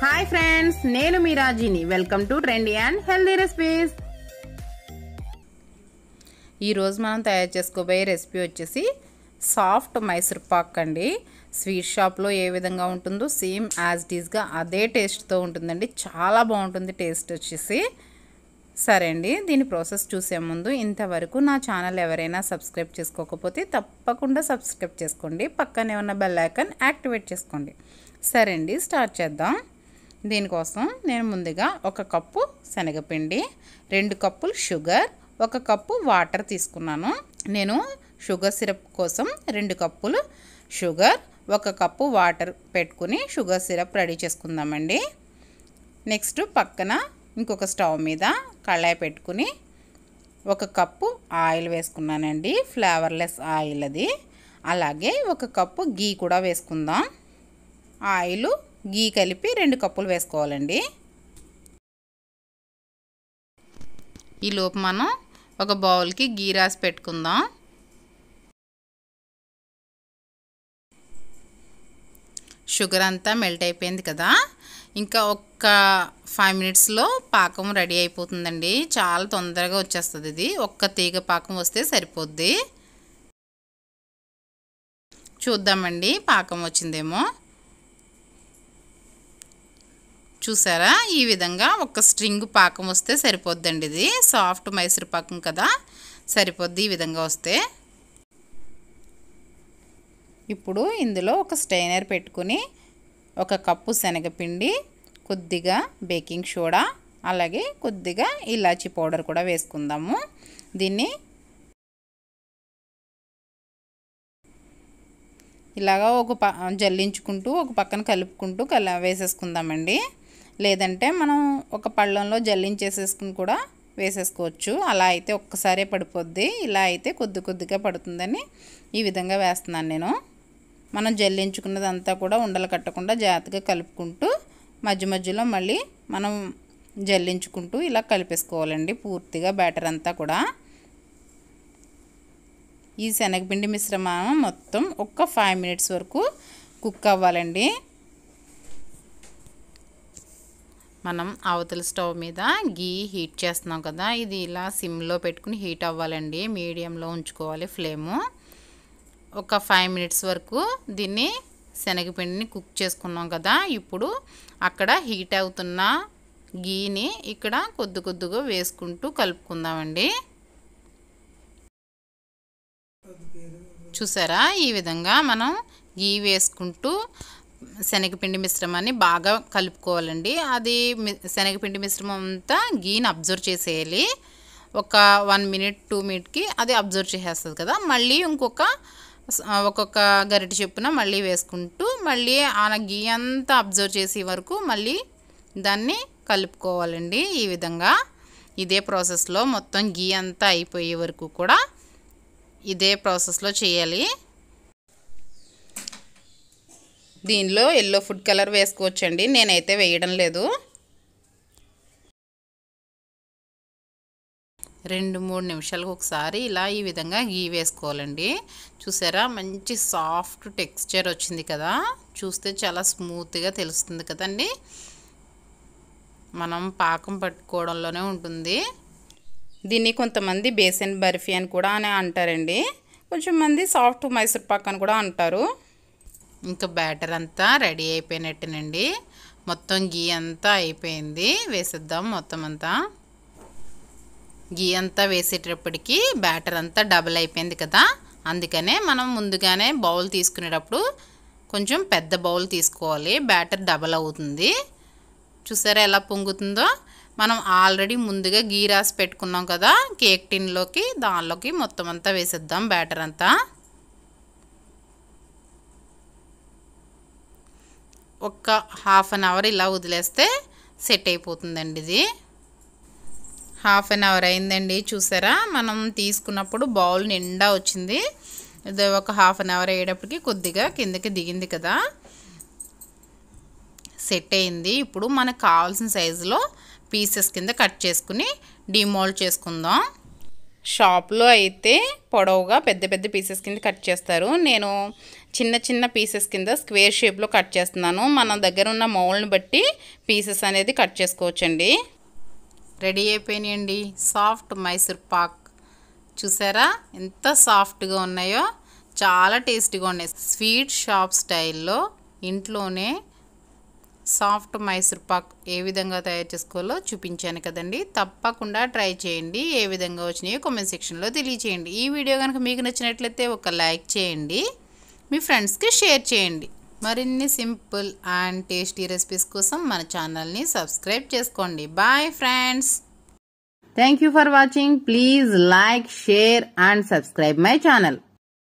hi friends నేను మీ Rajini welcome to trendy and healthy recipes ఈరోజు మనం తయారు చేసుకోబోయే రెసిపీ వచ్చేసి సాఫ్ట్ మైసూర్ పాక్ అండి స్వీట్ షాప్లో ఏ విధంగా ఉంటుందో సేమ్ యాజ్ డీజ్గా అదే టేస్ట్తో ఉంటుందండి చాలా బాగుంటుంది టేస్ట్ వచ్చేసి సరే అండి దీని ప్రాసెస్ చూసే ముందు ఇంతవరకు నా ఛానల్ ఎవరైనా సబ్స్క్రైబ్ చేసుకోకపోతే తప్పకుండా సబ్స్క్రైబ్ చేసుకోండి పక్కనే ఉన్న బెల్ ఐకాన్ యాక్టివేట్ చేసుకోండి సరే అండి స్టార్ట్ చేద్దాం దీనికోసం నేను ముందుగా ఒక కప్పు శనగపిండి రెండు కప్పులు షుగర్ ఒక కప్పు వాటర్ తీసుకున్నాను నేను షుగర్ సిరప్ కోసం రెండు కప్పులు షుగర్ ఒక కప్పు వాటర్ పెట్టుకుని షుగర్ సిరప్ రెడీ చేసుకుందామండి నెక్స్ట్ పక్కన ఇంకొక స్టవ్ మీద కళాయి పెట్టుకుని ఒక కప్పు ఆయిల్ వేసుకున్నానండి ఫ్లేవర్లెస్ ఆయిల్ అది అలాగే ఒక కప్పు గీ కూడా వేసుకుందాం ఆయిల్ గీ కలిపి రెండు కప్పులు వేసుకోవాలండి ఈలోపు మనం ఒక బౌల్కి గీ రాసి పెట్టుకుందాం షుగర్ అంతా మెల్ట్ అయిపోయింది కదా ఇంకా ఒక్క ఫైవ్ మినిట్స్లో పాకం రెడీ అయిపోతుందండి చాలా తొందరగా వచ్చేస్తుంది ఇది ఒక్క తీగ పాకం వస్తే సరిపోద్ది చూద్దామండి పాకం వచ్చిందేమో చూసారా ఈ విధంగా ఒక స్ట్రింగ్ పాకం వస్తే సరిపోద్దండి ఇది సాఫ్ట్ మైసూర్ పాకం కదా సరిపోద్ది ఈ విధంగా వస్తే ఇప్పుడు ఇందులో ఒక స్టైనర్ పెట్టుకుని ఒక కప్పు శనగపిండి కొద్దిగా బేకింగ్ సోడా అలాగే కొద్దిగా ఇలాచీ పౌడర్ కూడా వేసుకుందాము దీన్ని ఇలాగా ఒక ప జల్లించుకుంటూ ఒక పక్కన కలుపుకుంటూ కల వేసేసుకుందామండి లేదంటే మనం ఒక పళ్ళంలో జల్లించేసేసుకుని కూడా వేసేసుకోవచ్చు అలా అయితే ఒక్కసారే పడిపోద్ది ఇలా అయితే కొద్ది కొద్దిగా పడుతుందని ఈ విధంగా వేస్తున్నాను నేను మనం జల్లించుకున్నదంతా కూడా ఉండలు కట్టకుండా జాగ్రత్తగా కలుపుకుంటూ మధ్య మధ్యలో మళ్ళీ మనం జల్లించుకుంటూ ఇలా కలిపేసుకోవాలండి పూర్తిగా బ్యాటర్ అంతా కూడా ఈ శనగపిండి మిశ్రమం మొత్తం ఒక్క ఫైవ్ మినిట్స్ వరకు కుక్ అవ్వాలండి మనం అవతల స్టవ్ మీద గీ హీట్ చేస్తున్నాం కదా ఇది ఇలా సిమ్లో పెట్టుకుని హీట్ అవ్వాలండి మీడియంలో ఉంచుకోవాలి ఫ్లేము ఒక ఫైవ్ మినిట్స్ వరకు దీన్ని శనగపిండిని కుక్ చేసుకున్నాం కదా ఇప్పుడు అక్కడ హీట్ అవుతున్న గీని ఇక్కడ కొద్ది కొద్దిగా వేసుకుంటూ కలుపుకుందామండి చూసారా ఈ విధంగా మనం గీ వేసుకుంటూ శనగపిండి మిశ్రమాన్ని బాగా కలుపుకోవాలండి అది శనగపిండి మిశ్రమం అంతా గీని అబ్జర్వ్ చేసేయాలి ఒక వన్ మినిట్ టూ మినిట్కి అది అబ్జర్వ్ చేసేస్తుంది కదా మళ్ళీ ఇంకొక ఒక్కొక్క గరిట చెప్పున మళ్ళీ వేసుకుంటూ మళ్ళీ ఆ గీ అంతా అబ్జర్వ్ చేసే వరకు మళ్ళీ దాన్ని కలుపుకోవాలండి ఈ విధంగా ఇదే ప్రాసెస్లో మొత్తం గీ అంతా అయిపోయే వరకు కూడా ఇదే ప్రాసెస్లో చేయాలి దీనిలో ఎల్లో ఫుడ్ కలర్ వేసుకోవచ్చండి నేనైతే వేయడం లేదు రెండు మూడు నిమిషాలకు ఒకసారి ఇలా ఈ విధంగా గీ వేసుకోవాలండి చూసారా మంచి సాఫ్ట్ టెక్స్చర్ వచ్చింది కదా చూస్తే చాలా స్మూత్గా తెలుస్తుంది కదండి మనం పాకం పట్టుకోవడంలోనే ఉంటుంది దీన్ని కొంతమంది బేసన్ బర్ఫీ అని కూడా అని అంటారండి కొంచెం మంది సాఫ్ట్ మైసూర్ పాక్ అని కూడా అంటారు ఇంకా బ్యాటర్ అంతా రెడీ అయిపోయినట్టేనండి మొత్తం గీ అంతా అయిపోయింది వేసేద్దాం మొత్తం అంతా గీ అంతా వేసేటప్పటికీ బ్యాటర్ అంతా డబుల్ అయిపోయింది కదా అందుకనే మనం ముందుగానే బౌల్ తీసుకునేటప్పుడు కొంచెం పెద్ద బౌల్ తీసుకోవాలి బ్యాటర్ డబల్ అవుతుంది చూసారా ఎలా పొంగుతుందో మనం ఆల్రెడీ ముందుగా గీ రాసి పెట్టుకున్నాం కదా కేక్ టిన్లోకి దానిలోకి మొత్తం అంతా వేసేద్దాం బ్యాటర్ అంతా ఒక్క హాఫ్ అన్ అవర్ ఇలా వదిలేస్తే సెట్ అయిపోతుందండి ఇది హాఫ్ అన్ అవర్ అయిందండి చూసారా మనం తీసుకున్నప్పుడు బౌల్ నిండా వచ్చింది ఇది ఒక హాఫ్ అన్ అవర్ అయ్యేటప్పటికి కొద్దిగా కిందకి దిగింది కదా సెట్ అయింది ఇప్పుడు మనకు కావాల్సిన సైజులో పీసెస్ కింద కట్ చేసుకుని డిమోల్డ్ చేసుకుందాం షాప్లో అయితే పొడవుగా పెద్ద పెద్ద పీసెస్ కింద కట్ చేస్తారు నేను చిన్న చిన్న పీసెస్ కింద స్క్వేర్ షేప్లో కట్ చేస్తున్నాను మన దగ్గర ఉన్న మౌల్ని బట్టి పీసెస్ అనేది కట్ చేసుకోవచ్చండి రెడీ అయిపోయినాయండి సాఫ్ట్ మైసూర్ పాక్ చూసారా ఎంత సాఫ్ట్గా ఉన్నాయో చాలా టేస్టీగా ఉన్నాయి స్వీట్ షాప్ స్టైల్లో ఇంట్లోనే సాఫ్ట్ మైసూర్ పాక్ ఏ విధంగా తయారు చేసుకోవాలో చూపించాను కదండి తప్పకుండా ట్రై చేయండి ఏ విధంగా వచ్చినాయో కామెంట్ సెక్షన్లో తెలియచేయండి ఈ వీడియో కనుక మీకు నచ్చినట్లయితే ఒక లైక్ చేయండి మీ ఫ్రెండ్స్కి షేర్ చేయండి మరిన్ని సింపుల్ అండ్ టేస్టీ రెసిపీస్ కోసం మన ఛానల్ని సబ్స్క్రైబ్ చేసుకోండి bye friends thank you for watching please like share and subscribe my channel